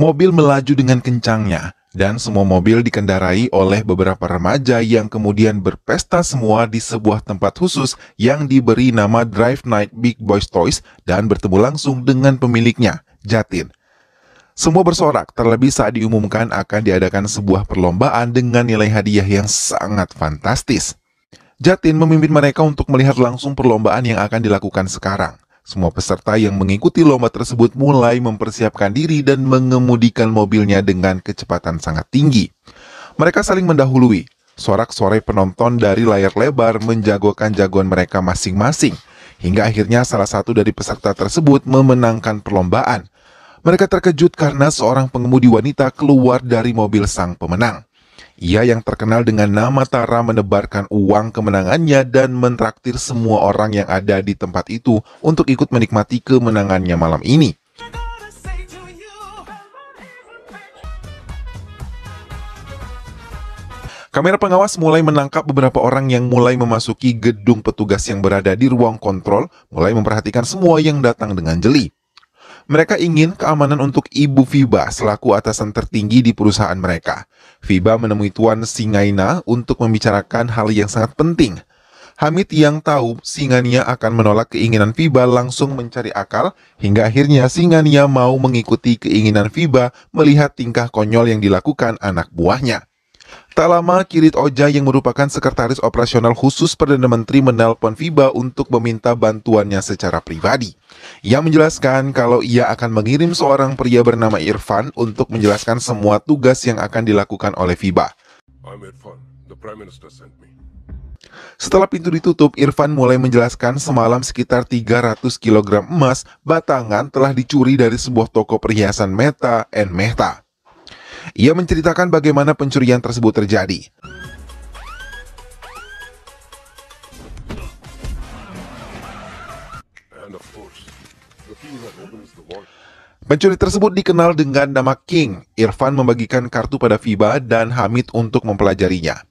Mobil melaju dengan kencangnya, dan semua mobil dikendarai oleh beberapa remaja yang kemudian berpesta semua di sebuah tempat khusus yang diberi nama Drive Night Big Boys Toys dan bertemu langsung dengan pemiliknya, Jatin. Semua bersorak, terlebih saat diumumkan akan diadakan sebuah perlombaan dengan nilai hadiah yang sangat fantastis. Jatin memimpin mereka untuk melihat langsung perlombaan yang akan dilakukan sekarang. Semua peserta yang mengikuti lomba tersebut mulai mempersiapkan diri dan mengemudikan mobilnya dengan kecepatan sangat tinggi. Mereka saling mendahului. Sorak-sorai penonton dari layar lebar menjagokan jagoan mereka masing-masing. Hingga akhirnya salah satu dari peserta tersebut memenangkan perlombaan. Mereka terkejut karena seorang pengemudi wanita keluar dari mobil sang pemenang. Ia yang terkenal dengan nama Tara menebarkan uang kemenangannya dan mentraktir semua orang yang ada di tempat itu untuk ikut menikmati kemenangannya malam ini. Kamera pengawas mulai menangkap beberapa orang yang mulai memasuki gedung petugas yang berada di ruang kontrol, mulai memperhatikan semua yang datang dengan jeli. Mereka ingin keamanan untuk ibu FIBA selaku atasan tertinggi di perusahaan mereka. FIBA menemui Tuan Singaina untuk membicarakan hal yang sangat penting. Hamid yang tahu Singania akan menolak keinginan FIBA langsung mencari akal hingga akhirnya Singania mau mengikuti keinginan FIBA melihat tingkah konyol yang dilakukan anak buahnya. Tak lama, Kirit Oja yang merupakan sekretaris operasional khusus Perdana Menteri menelpon FIBA untuk meminta bantuannya secara pribadi. Ia menjelaskan kalau ia akan mengirim seorang pria bernama Irfan untuk menjelaskan semua tugas yang akan dilakukan oleh FIBA. Setelah pintu ditutup, Irfan mulai menjelaskan semalam sekitar 300 kg emas batangan telah dicuri dari sebuah toko perhiasan Meta and Mehta. Ia menceritakan bagaimana pencurian tersebut terjadi. Pencuri tersebut dikenal dengan nama King. Irfan membagikan kartu pada Fiba dan Hamid untuk mempelajarinya.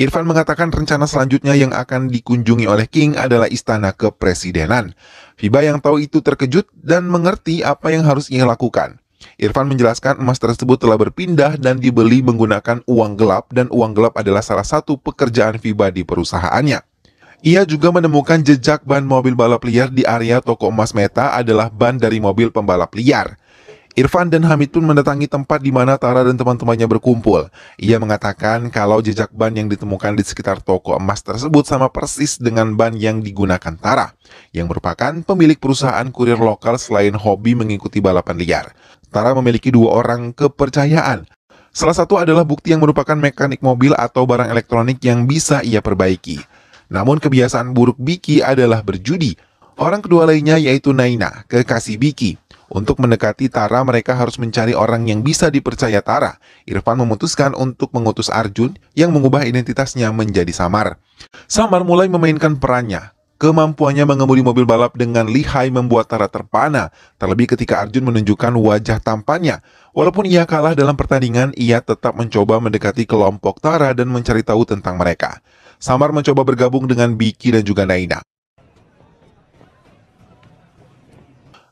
Irfan mengatakan rencana selanjutnya yang akan dikunjungi oleh King adalah istana kepresidenan. Fiba yang tahu itu terkejut dan mengerti apa yang harus ia lakukan. Irfan menjelaskan emas tersebut telah berpindah dan dibeli menggunakan uang gelap dan uang gelap adalah salah satu pekerjaan FIBA di perusahaannya. Ia juga menemukan jejak ban mobil balap liar di area toko emas Meta adalah ban dari mobil pembalap liar. Irfan dan Hamid pun mendatangi tempat di mana Tara dan teman-temannya berkumpul. Ia mengatakan kalau jejak ban yang ditemukan di sekitar toko emas tersebut sama persis dengan ban yang digunakan Tara, yang merupakan pemilik perusahaan kurir lokal selain hobi mengikuti balapan liar. Tara memiliki dua orang kepercayaan. Salah satu adalah bukti yang merupakan mekanik mobil atau barang elektronik yang bisa ia perbaiki. Namun kebiasaan buruk Biki adalah berjudi. Orang kedua lainnya yaitu Naina, kekasih Biki. Untuk mendekati Tara, mereka harus mencari orang yang bisa dipercaya Tara. Irfan memutuskan untuk mengutus Arjun yang mengubah identitasnya menjadi Samar. Samar mulai memainkan perannya. Kemampuannya mengemudi mobil balap dengan lihai membuat Tara terpana, terlebih ketika Arjun menunjukkan wajah tampannya. Walaupun ia kalah dalam pertandingan, ia tetap mencoba mendekati kelompok Tara dan mencari tahu tentang mereka. Samar mencoba bergabung dengan Biki dan juga Naina.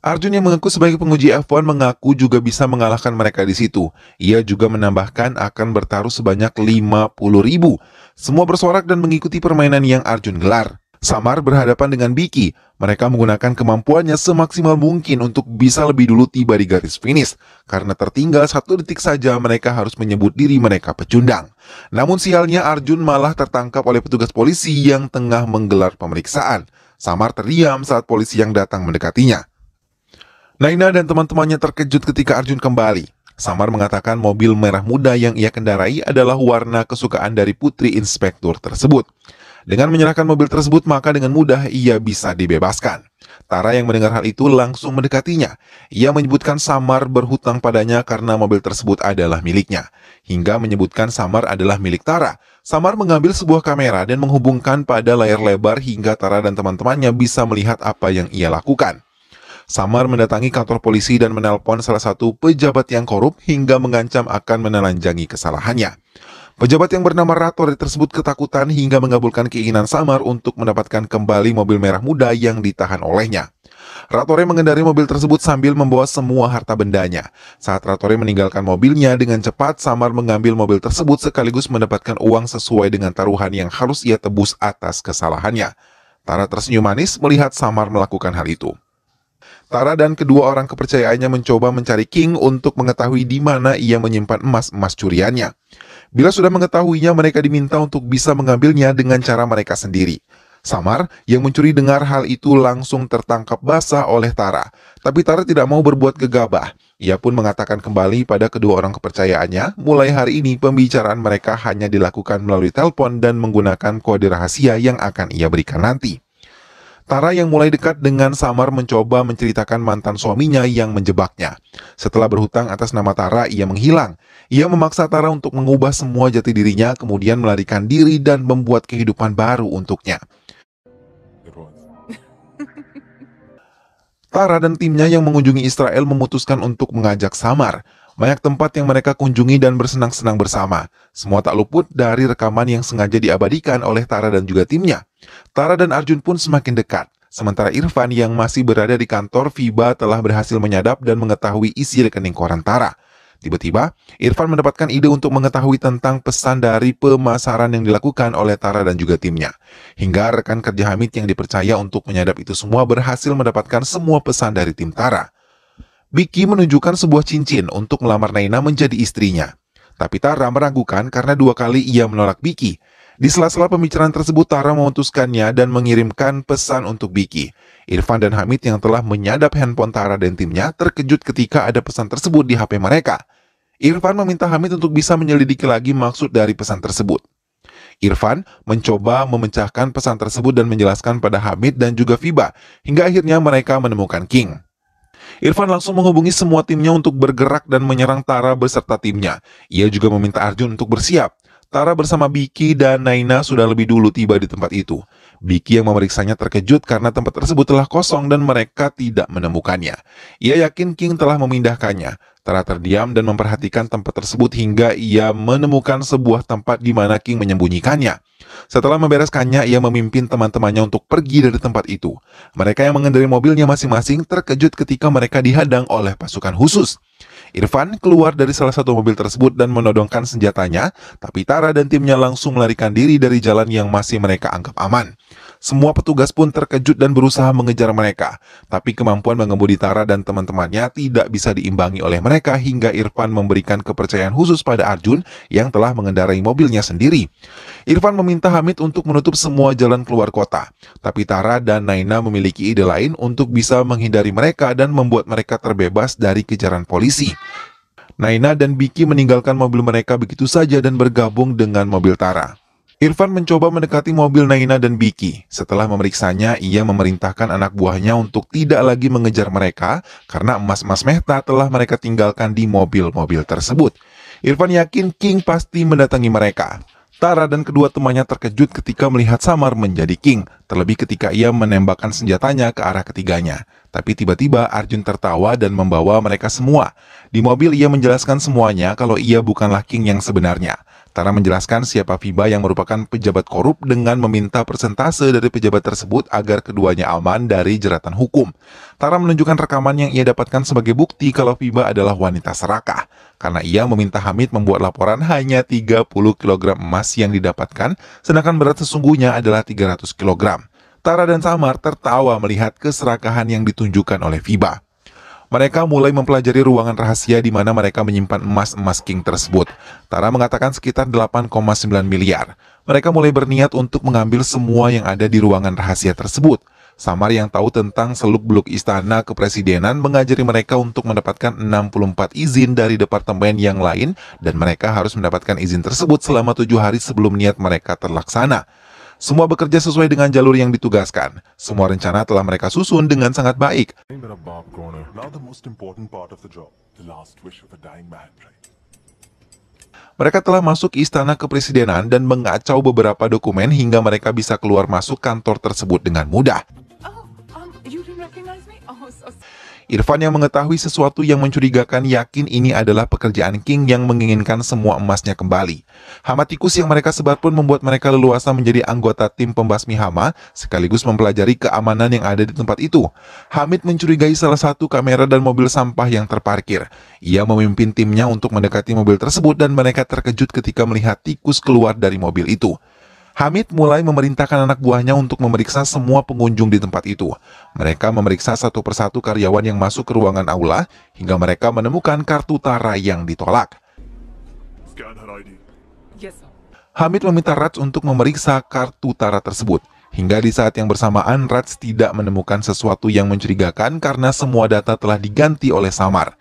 Arjun yang mengaku sebagai penguji F1 mengaku juga bisa mengalahkan mereka di situ. Ia juga menambahkan akan bertaruh sebanyak 50 ribu. Semua bersorak dan mengikuti permainan yang Arjun gelar. Samar berhadapan dengan Biki. Mereka menggunakan kemampuannya semaksimal mungkin untuk bisa lebih dulu tiba di garis finish. Karena tertinggal satu detik saja mereka harus menyebut diri mereka pecundang. Namun sialnya Arjun malah tertangkap oleh petugas polisi yang tengah menggelar pemeriksaan. Samar terdiam saat polisi yang datang mendekatinya. Naina dan teman-temannya terkejut ketika Arjun kembali. Samar mengatakan mobil merah muda yang ia kendarai adalah warna kesukaan dari putri inspektur tersebut. Dengan menyerahkan mobil tersebut, maka dengan mudah ia bisa dibebaskan. Tara yang mendengar hal itu langsung mendekatinya. Ia menyebutkan Samar berhutang padanya karena mobil tersebut adalah miliknya. Hingga menyebutkan Samar adalah milik Tara. Samar mengambil sebuah kamera dan menghubungkan pada layar lebar hingga Tara dan teman-temannya bisa melihat apa yang ia lakukan. Samar mendatangi kantor polisi dan menelpon salah satu pejabat yang korup hingga mengancam akan menelanjangi kesalahannya. Pejabat yang bernama Ratori tersebut ketakutan hingga mengabulkan keinginan Samar untuk mendapatkan kembali mobil merah muda yang ditahan olehnya. Ratore mengendarai mobil tersebut sambil membawa semua harta bendanya. Saat Ratore meninggalkan mobilnya dengan cepat, Samar mengambil mobil tersebut sekaligus mendapatkan uang sesuai dengan taruhan yang harus ia tebus atas kesalahannya. Tara tersenyum manis melihat Samar melakukan hal itu. Tara dan kedua orang kepercayaannya mencoba mencari King untuk mengetahui di mana ia menyimpan emas-emas curiannya. Bila sudah mengetahuinya, mereka diminta untuk bisa mengambilnya dengan cara mereka sendiri. Samar, yang mencuri dengar hal itu langsung tertangkap basah oleh Tara. Tapi Tara tidak mau berbuat gegabah. Ia pun mengatakan kembali pada kedua orang kepercayaannya, mulai hari ini pembicaraan mereka hanya dilakukan melalui telepon dan menggunakan kode rahasia yang akan ia berikan nanti. Tara yang mulai dekat dengan Samar mencoba menceritakan mantan suaminya yang menjebaknya. Setelah berhutang atas nama Tara, ia menghilang. Ia memaksa Tara untuk mengubah semua jati dirinya, kemudian melarikan diri dan membuat kehidupan baru untuknya. Tara dan timnya yang mengunjungi Israel memutuskan untuk mengajak Samar. Banyak tempat yang mereka kunjungi dan bersenang-senang bersama. Semua tak luput dari rekaman yang sengaja diabadikan oleh Tara dan juga timnya. Tara dan Arjun pun semakin dekat. Sementara Irfan yang masih berada di kantor FIBA telah berhasil menyadap dan mengetahui isi rekening koran Tara. Tiba-tiba, Irfan mendapatkan ide untuk mengetahui tentang pesan dari pemasaran yang dilakukan oleh Tara dan juga timnya. Hingga rekan kerja Hamid yang dipercaya untuk menyadap itu semua berhasil mendapatkan semua pesan dari tim Tara. Biki menunjukkan sebuah cincin untuk melamar Naina menjadi istrinya. Tapi Tara meragukan karena dua kali ia menolak Biki. Di sela-sela pembicaraan tersebut, Tara memutuskannya dan mengirimkan pesan untuk Biki. Irfan dan Hamid yang telah menyadap handphone Tara dan timnya terkejut ketika ada pesan tersebut di HP mereka. Irfan meminta Hamid untuk bisa menyelidiki lagi maksud dari pesan tersebut. Irfan mencoba memecahkan pesan tersebut dan menjelaskan pada Hamid dan juga Fiba, hingga akhirnya mereka menemukan King. Irfan langsung menghubungi semua timnya untuk bergerak dan menyerang Tara beserta timnya. Ia juga meminta Arjun untuk bersiap. Tara bersama Biki dan Naina sudah lebih dulu tiba di tempat itu. Biki yang memeriksanya terkejut karena tempat tersebut telah kosong dan mereka tidak menemukannya. Ia yakin King telah memindahkannya. Tara terdiam dan memperhatikan tempat tersebut hingga ia menemukan sebuah tempat di mana King menyembunyikannya. Setelah membereskannya, ia memimpin teman-temannya untuk pergi dari tempat itu. Mereka yang mengendarai mobilnya masing-masing terkejut ketika mereka dihadang oleh pasukan khusus. Irfan keluar dari salah satu mobil tersebut dan menodongkan senjatanya, tapi Tara dan timnya langsung melarikan diri dari jalan yang masih mereka anggap aman. Semua petugas pun terkejut dan berusaha mengejar mereka. Tapi kemampuan mengemudi Tara dan teman-temannya tidak bisa diimbangi oleh mereka hingga Irfan memberikan kepercayaan khusus pada Arjun yang telah mengendarai mobilnya sendiri. Irfan meminta Hamid untuk menutup semua jalan keluar kota. Tapi Tara dan Naina memiliki ide lain untuk bisa menghindari mereka dan membuat mereka terbebas dari kejaran polisi. Naina dan Biki meninggalkan mobil mereka begitu saja dan bergabung dengan mobil Tara. Irfan mencoba mendekati mobil Naina dan Biki. Setelah memeriksanya, ia memerintahkan anak buahnya untuk tidak lagi mengejar mereka karena emas-emas Mehta telah mereka tinggalkan di mobil-mobil tersebut. Irfan yakin King pasti mendatangi mereka. Tara dan kedua temannya terkejut ketika melihat Samar menjadi King, terlebih ketika ia menembakkan senjatanya ke arah ketiganya. Tapi tiba-tiba Arjun tertawa dan membawa mereka semua. Di mobil ia menjelaskan semuanya kalau ia bukanlah King yang sebenarnya. Tara menjelaskan siapa FIBA yang merupakan pejabat korup dengan meminta persentase dari pejabat tersebut agar keduanya aman dari jeratan hukum. Tara menunjukkan rekaman yang ia dapatkan sebagai bukti kalau FIBA adalah wanita serakah, karena ia meminta Hamid membuat laporan hanya 30 kg emas yang didapatkan, sedangkan berat sesungguhnya adalah 300 kg. Tara dan Samar tertawa melihat keserakahan yang ditunjukkan oleh FIBA. Mereka mulai mempelajari ruangan rahasia di mana mereka menyimpan emas-emas King tersebut. Tara mengatakan sekitar 8,9 miliar. Mereka mulai berniat untuk mengambil semua yang ada di ruangan rahasia tersebut. Samar yang tahu tentang seluk-beluk istana kepresidenan mengajari mereka untuk mendapatkan 64 izin dari departemen yang lain dan mereka harus mendapatkan izin tersebut selama tujuh hari sebelum niat mereka terlaksana. Semua bekerja sesuai dengan jalur yang ditugaskan. Semua rencana telah mereka susun dengan sangat baik. Mereka telah masuk istana kepresidenan dan mengacau beberapa dokumen hingga mereka bisa keluar masuk kantor tersebut dengan mudah. Irfan yang mengetahui sesuatu yang mencurigakan yakin ini adalah pekerjaan King yang menginginkan semua emasnya kembali. Hama tikus yang mereka sebar pun membuat mereka leluasa menjadi anggota tim pembasmi hama sekaligus mempelajari keamanan yang ada di tempat itu. Hamid mencurigai salah satu kamera dan mobil sampah yang terparkir. Ia memimpin timnya untuk mendekati mobil tersebut dan mereka terkejut ketika melihat tikus keluar dari mobil itu. Hamid mulai memerintahkan anak buahnya untuk memeriksa semua pengunjung di tempat itu. Mereka memeriksa satu persatu karyawan yang masuk ke ruangan aula hingga mereka menemukan kartu tara yang ditolak. Hamid meminta Raj untuk memeriksa kartu tara tersebut. Hingga di saat yang bersamaan, Raj tidak menemukan sesuatu yang mencurigakan karena semua data telah diganti oleh Samar.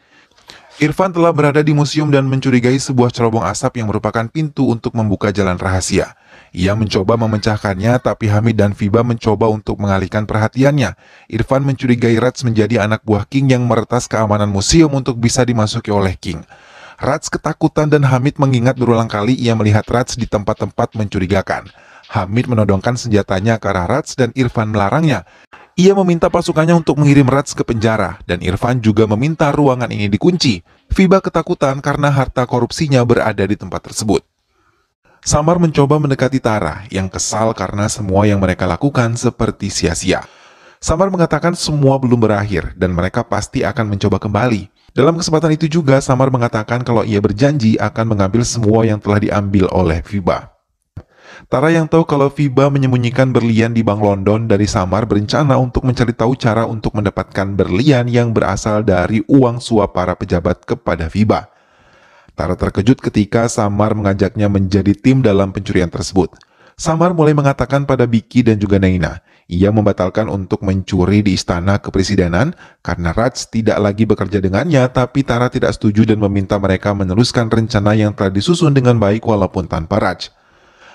Irfan telah berada di museum dan mencurigai sebuah cerobong asap yang merupakan pintu untuk membuka jalan rahasia. Ia mencoba memecahkannya, tapi Hamid dan Fiba mencoba untuk mengalihkan perhatiannya. Irfan mencurigai Rats menjadi anak buah King yang meretas keamanan museum untuk bisa dimasuki oleh King. Rats ketakutan dan Hamid mengingat berulang kali ia melihat Rats di tempat-tempat mencurigakan. Hamid menodongkan senjatanya ke arah Rats dan Irfan melarangnya. Ia meminta pasukannya untuk mengirim Rats ke penjara dan Irfan juga meminta ruangan ini dikunci. Fiba ketakutan karena harta korupsinya berada di tempat tersebut. Samar mencoba mendekati Tara yang kesal karena semua yang mereka lakukan seperti sia-sia. Samar mengatakan semua belum berakhir dan mereka pasti akan mencoba kembali. Dalam kesempatan itu juga Samar mengatakan kalau ia berjanji akan mengambil semua yang telah diambil oleh Fiba. Tara yang tahu kalau Viba menyembunyikan berlian di Bank London dari Samar berencana untuk mencari tahu cara untuk mendapatkan berlian yang berasal dari uang suap para pejabat kepada Viba. Tara terkejut ketika Samar mengajaknya menjadi tim dalam pencurian tersebut. Samar mulai mengatakan pada Biki dan juga Naina, ia membatalkan untuk mencuri di istana kepresidenan karena Raj tidak lagi bekerja dengannya, tapi Tara tidak setuju dan meminta mereka meneruskan rencana yang telah disusun dengan baik walaupun tanpa Raj.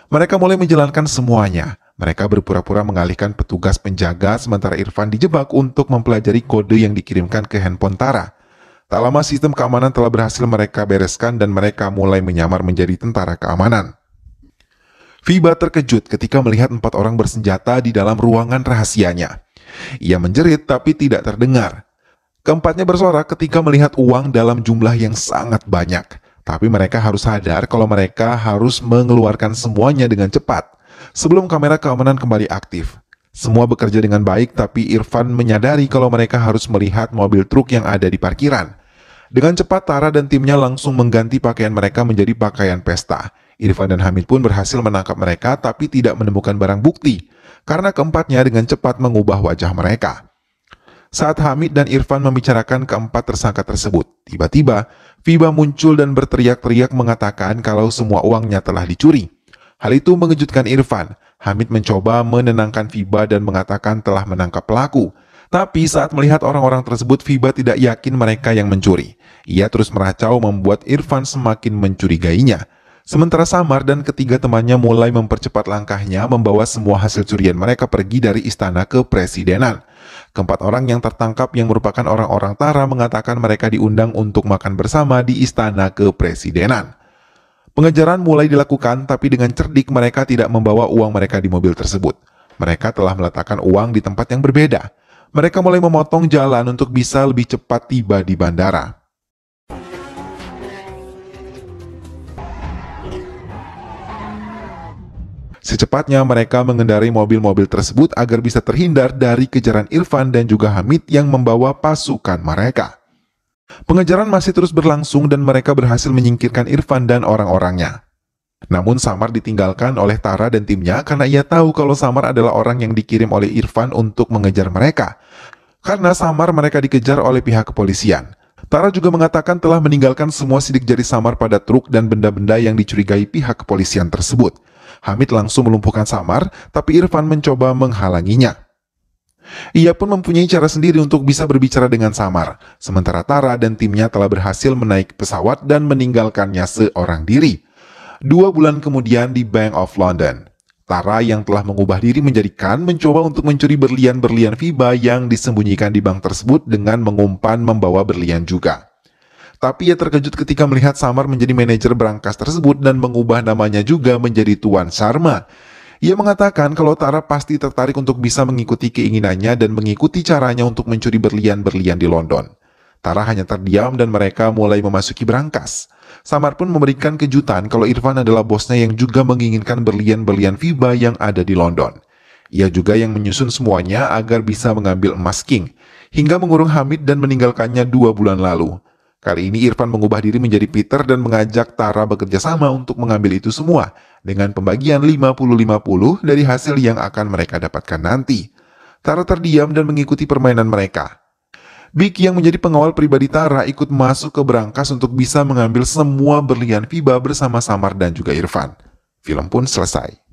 Mereka mulai menjalankan semuanya. Mereka berpura-pura mengalihkan petugas penjaga sementara Irfan dijebak untuk mempelajari kode yang dikirimkan ke handphone Tara. Tak lama sistem keamanan telah berhasil mereka bereskan dan mereka mulai menyamar menjadi tentara keamanan. Viba terkejut ketika melihat empat orang bersenjata di dalam ruangan rahasianya. Ia menjerit tapi tidak terdengar. Keempatnya bersorak ketika melihat uang dalam jumlah yang sangat banyak. Tapi mereka harus sadar kalau mereka harus mengeluarkan semuanya dengan cepat sebelum kamera keamanan kembali aktif. Semua bekerja dengan baik tapi Irfan menyadari kalau mereka harus melihat mobil truk yang ada di parkiran. Dengan cepat Tara dan timnya langsung mengganti pakaian mereka menjadi pakaian pesta. Irfan dan Hamid pun berhasil menangkap mereka tapi tidak menemukan barang bukti karena keempatnya dengan cepat mengubah wajah mereka. Saat Hamid dan Irfan membicarakan keempat tersangka tersebut, tiba-tiba Fiba muncul dan berteriak-teriak mengatakan kalau semua uangnya telah dicuri. Hal itu mengejutkan Irfan. Hamid mencoba menenangkan Fiba dan mengatakan telah menangkap pelaku. Tapi saat melihat orang-orang tersebut, Fiba tidak yakin mereka yang mencuri. Ia terus meracau membuat Irfan semakin mencurigainya. Sementara Samar dan ketiga temannya mulai mempercepat langkahnya membawa semua hasil curian mereka pergi dari istana ke presidenan. Keempat orang yang tertangkap yang merupakan orang-orang Tara mengatakan mereka diundang untuk makan bersama di istana kepresidenan. Pengejaran mulai dilakukan, tapi dengan cerdik mereka tidak membawa uang mereka di mobil tersebut. Mereka telah meletakkan uang di tempat yang berbeda. Mereka mulai memotong jalan untuk bisa lebih cepat tiba di bandara. Secepatnya mereka mengendari mobil-mobil tersebut agar bisa terhindar dari kejaran Irfan dan juga Hamid yang membawa pasukan mereka. Pengejaran masih terus berlangsung dan mereka berhasil menyingkirkan Irfan dan orang-orangnya. Namun Samar ditinggalkan oleh Tara dan timnya karena ia tahu kalau Samar adalah orang yang dikirim oleh Irfan untuk mengejar mereka. Karena Samar mereka dikejar oleh pihak kepolisian. Tara juga mengatakan telah meninggalkan semua sidik jari Samar pada truk dan benda-benda yang dicurigai pihak kepolisian tersebut. Hamid langsung melumpuhkan Samar, tapi Irfan mencoba menghalanginya. Ia pun mempunyai cara sendiri untuk bisa berbicara dengan Samar, sementara Tara dan timnya telah berhasil menaik pesawat dan meninggalkannya seorang diri. Dua bulan kemudian di Bank of London, Tara yang telah mengubah diri menjadi Khan mencoba untuk mencuri berlian-berlian Viva yang disembunyikan di bank tersebut dengan mengumpan membawa berlian juga. Tapi ia terkejut ketika melihat Samar menjadi manajer berangkas tersebut dan mengubah namanya juga menjadi Tuan Sharma. Ia mengatakan kalau Tara pasti tertarik untuk bisa mengikuti keinginannya dan mengikuti caranya untuk mencuri berlian-berlian di London. Tara hanya terdiam dan mereka mulai memasuki berangkas. Samar pun memberikan kejutan kalau Irfan adalah bosnya yang juga menginginkan berlian-berlian Viva yang ada di London. Ia juga yang menyusun semuanya agar bisa mengambil emas King, hingga mengurung Hamid dan meninggalkannya dua bulan lalu. Kali ini Irfan mengubah diri menjadi Peter dan mengajak Tara bekerja sama untuk mengambil itu semua dengan pembagian 50-50 dari hasil yang akan mereka dapatkan nanti. Tara terdiam dan mengikuti permainan mereka. Big yang menjadi pengawal pribadi Tara ikut masuk ke berangkas untuk bisa mengambil semua berlian FIBA bersama Samar dan juga Irfan. Film pun selesai.